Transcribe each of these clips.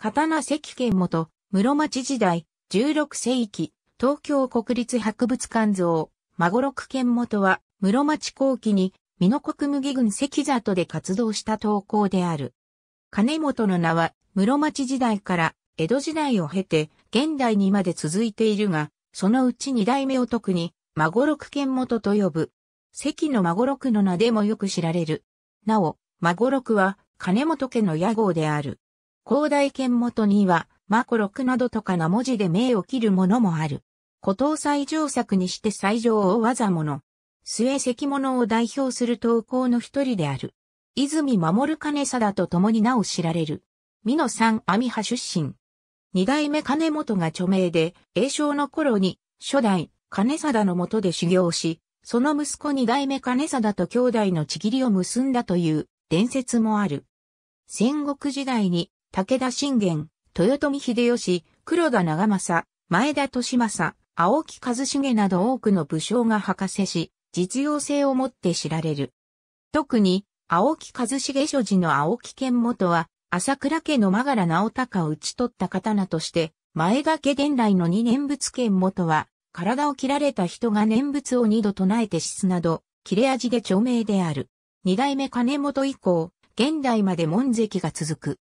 刀関剣元、室町時代、16世紀、東京国立博物館像、孫六剣元は、室町後期に、美濃国麦郡関里で活動した投稿である。金本の名は、室町時代から江戸時代を経て、現代にまで続いているが、そのうち二代目を特に、孫六剣元と呼ぶ。関の孫六の名でもよく知られる。なお、孫六は、金本家の屋号である。広大剣元には、マコクなどとかな文字で名を切るものもある。古藤最上作にして最上を技の末関者を代表する投稿の一人である。泉守兼貞と共に名を知られる。美濃山弥派出身。二代目金本が著名で、栄正の頃に、初代、金貞の下で修行し、その息子二代目金貞と兄弟のちぎりを結んだという伝説もある。戦国時代に武田信玄、豊臣秀吉、黒田長政、前田利政、青木一重など多くの武将が博士し、実用性をもって知られる。特に、青木一重所持の青木剣元は、朝倉家の間柄直隆を討ち取った刀として、前掛け伝来の二念仏剣元は、体を切られた人が念仏を二度唱えて死すなど、切れ味で著名である。二代目金元以降、現代まで門跡が続く。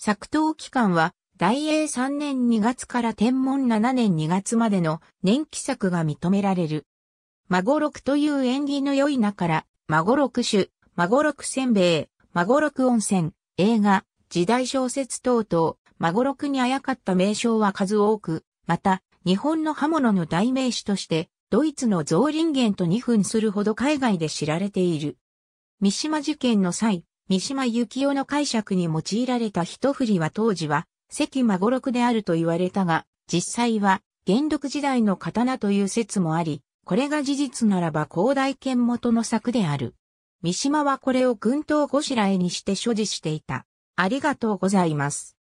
作闘期間は、大英3年2月から天文7年2月までの年期作が認められる。孫六という縁起の良い名から、孫六種、孫六せんべい、孫六温泉、映画、時代小説等々、孫六にあやかった名称は数多く、また、日本の刃物の代名詞として、ドイツのゾ林リンゲンと2分するほど海外で知られている。三島事件の際、三島由紀夫の解釈に用いられた一振りは当時は、関孫六であると言われたが、実際は、元禄時代の刀という説もあり、これが事実ならば広大剣元の作である。三島はこれを軍刀ごしらえにして所持していた。ありがとうございます。